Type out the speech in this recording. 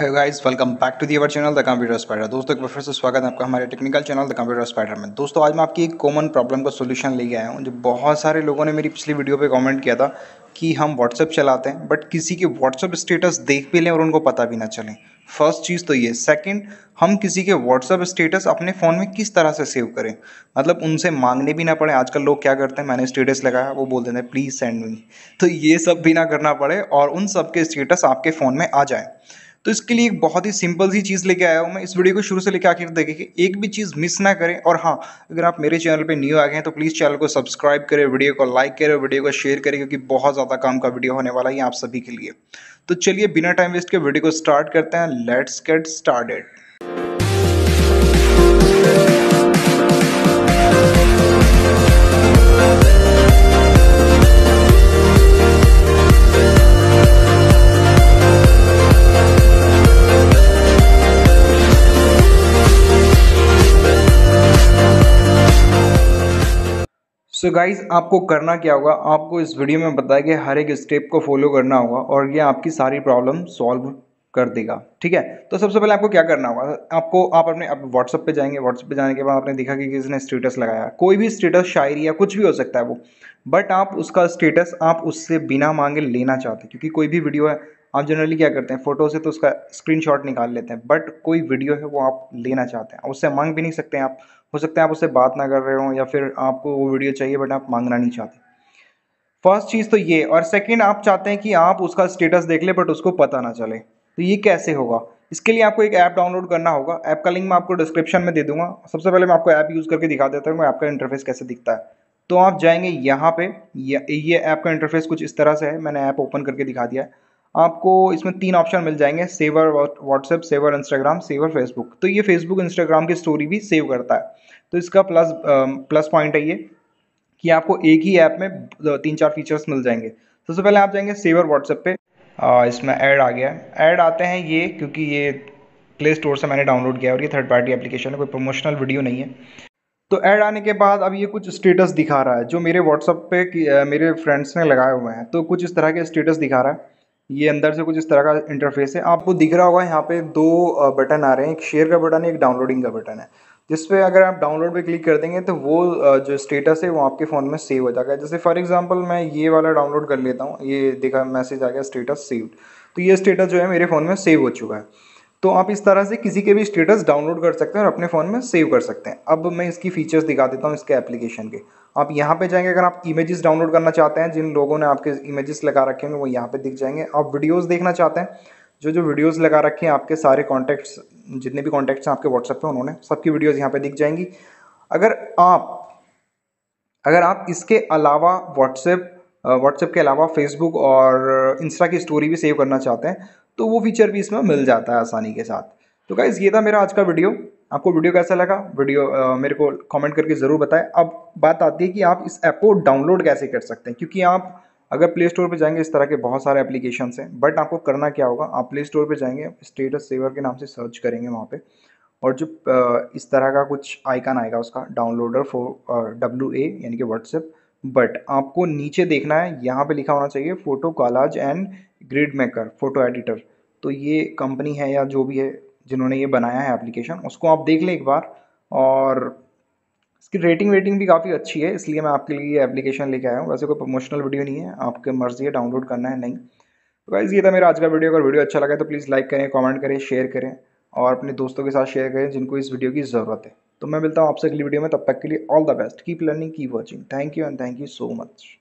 hello guys welcome back to the our channel the computer spider दोस्तों एक बार फिर से स्वागत है आपका हमारे technical channel the computer spider में दोस्तों आज मैं आपकी एक कॉमन प्रॉब्लम का सोल्यूशन लेके आया हूँ जो बहुत सारे लोगों ने मेरी पिछली वीडियो पे कमेंट किया था कि हम व्हाट्सअप चलाते हैं बट किसी के व्हाट्सअप स्टेटस देख भी लें और उनको पता भी ना चलें फर्स्ट चीज़ तो ये सेकंड हम किसी के व्हाट्सअप स्टेटस अपने फ़ोन में किस तरह से सेव करें मतलब उनसे मांगने भी ना पड़े आजकल लोग क्या करते हैं मैंने स्टेटस लगाया वो बोल देते हैं प्लीज़ सेंड मी तो ये सब भी ना करना पड़े और उन सब के स्टेटस आपके फ़ोन में आ जाए तो इसके लिए एक बहुत ही सिंपल सी चीज़ लेके आया हूँ मैं इस वीडियो को शुरू से लेकर आखिर देखें कि एक भी चीज़ मिस ना करें और हाँ अगर आप मेरे चैनल पर न्यू आ गए हैं तो प्लीज़ चैनल को सब्सक्राइब करें वीडियो को लाइक करें वीडियो को शेयर करें क्योंकि बहुत ज़्यादा काम का वीडियो होने वाला है आप सभी के लिए तो चलिए बिना टाइम वेस्ट के वीडियो को स्टार्ट करते हैं let's get started so so guys आपको करना क्या होगा आपको इस वीडियो में बताया गया हर एक स्टेप को फॉलो करना होगा और ये आपकी सारी प्रॉब्लम सॉल्व कर देगा ठीक है तो सबसे पहले आपको क्या करना होगा आपको आप अपने आप व्हाट्सअप पे जाएंगे व्हाट्सएप पे जाने के बाद आपने देखा कि किसी ने स्टेटस लगाया कोई भी स्टेटस शायरी या कुछ भी हो सकता है वो बट आप उसका स्टेटस आप उससे बिना मांगे लेना चाहते क्योंकि कोई भी वीडियो है आप जनरली क्या करते हैं फ़ोटो से तो उसका स्क्रीनशॉट निकाल लेते हैं बट कोई वीडियो है वो आप लेना चाहते हैं उससे मांग भी नहीं सकते हैं आप हो सकता है आप उससे बात ना कर रहे हो या फिर आपको वो वीडियो चाहिए बट आप मांगना नहीं चाहते फर्स्ट चीज़ तो ये और सेकेंड आप चाहते हैं कि आप उसका स्टेटस देख ले बट उसको पता ना चले तो ये कैसे होगा इसके लिए आपको एक ऐप डाउनलोड करना होगा ऐप का लिंक मैं आपको डिस्क्रिप्शन में दे दूंगा सबसे पहले मैं आपको ऐप यूज़ करके दिखा देता हूँ आपका इंटरफेस कैसे दिखता है तो आप जाएंगे यहाँ पे ये ऐप का इंटरफेस कुछ इस तरह से है मैंने ऐप ओपन करके दिखा दिया है आपको इसमें तीन ऑप्शन मिल जाएंगे saver WhatsApp saver Instagram saver Facebook तो ये फेसबुक इंस्टाग्राम की स्टोरी भी सेव करता है तो इसका प्लस प्लस पॉइंट है ये कि आपको एक ही ऐप में तीन चार फीचर्स मिल जाएंगे सबसे तो पहले आप जाएंगे सेवर व्हाट्सएप पे आ, इसमें ऐड आ गया ऐड आते हैं ये क्योंकि ये प्ले स्टोर से मैंने डाउनलोड किया और ये थर्ड पार्टी एप्लीकेशन है कोई प्रमोशनल वीडियो नहीं है तो ऐड आने के बाद अब ये कुछ स्टेटस दिखा रहा है जो मेरे व्हाट्सअप पे मेरे फ्रेंड्स ने लगाए हुए हैं तो कुछ इस तरह के स्टेटस दिखा रहा है ये अंदर से कुछ इस तरह का इंटरफेस है आपको दिख रहा होगा यहाँ पे दो बटन आ रहे हैं एक शेयर का बटन है एक डाउनलोडिंग का बटन है जिस पर अगर आप डाउनलोड पे क्लिक कर देंगे तो वो जो स्टेटस है वो आपके फ़ोन में सेव हो जाएगा जैसे फॉर एग्जांपल मैं ये वाला डाउनलोड कर लेता हूँ ये देखा मैसेज आ गया स्टेटस सेव्ड तो ये स्टेटस जो है मेरे फ़ोन में सेव हो चुका है तो आप इस तरह से किसी के भी स्टेटस डाउनलोड कर सकते हैं और अपने फ़ोन में सेव कर सकते हैं अब मैं इसकी फीचर्स दिखा देता हूँ इसके एप्लीकेशन के आप यहाँ पे जाएंगे अगर आप इमेजेस डाउनलोड करना चाहते हैं जिन लोगों ने आपके इमेजेस लगा रखे हैं वो यहाँ पे दिख जाएंगे आप वीडियोस देखना चाहते हैं जो जो वीडियोस लगा रखे हैं आपके सारे कॉन्टैक्ट्स जितने भी कॉन्टैक्ट्स हैं आपके व्हाट्सएप पे उन्होंने सबकी वीडियोज़ यहाँ पर दिख जाएंगी अगर आप अगर आप इसके अलावा व्हाट्सएप व्हाट्सएप के अलावा फेसबुक और इंस्टा की स्टोरी भी सेव करना चाहते हैं तो वो फीचर भी इसमें मिल जाता है आसानी के साथ तो गाइज़ ये था मेरा आज का वीडियो आपको वीडियो कैसा लगा वीडियो आ, मेरे को कमेंट करके ज़रूर बताएं अब बात आती है कि आप इस ऐप को डाउनलोड कैसे कर सकते हैं क्योंकि आप अगर प्ले स्टोर पर जाएंगे इस तरह के बहुत सारे एप्लीकेशन हैं बट आपको करना क्या होगा आप प्ले स्टोर पर जाएंगे स्टेटस सेवर के नाम से सर्च करेंगे वहाँ पर और जो इस तरह का कुछ आइकन आएगा उसका डाउनलोडर फॉर डब्ल्यू ए यानी कि व्हाट्सएप बट आपको नीचे देखना है यहाँ पे लिखा होना चाहिए photo collage and grid maker photo editor तो ये कंपनी है या जो भी है जिन्होंने ये बनाया है एप्लीकेशन उसको आप देख लें एक बार और इसकी रेटिंग वेटिंग भी काफ़ी अच्छी है इसलिए मैं आपके लिए ये एप्लीकेशन लेके आया हूँ वैसे कोई प्रमोशनल वीडियो नहीं है आपके मर्जी है डाउनलोड करना है नहीं तो वैसे ये था मेरा आज का वीडियो अगर वीडियो अच्छा लगा तो प्लीज़ लाइक करें कमेंट करें शेयर करें और अपने दोस्तों के साथ शेयर करें जिनको इस वीडियो की ज़रूरत है तो मैं मिलता हूँ आपसे अगली वीडियो में तब तक के लिए all the best keep learning keep watching thank you and thank you so much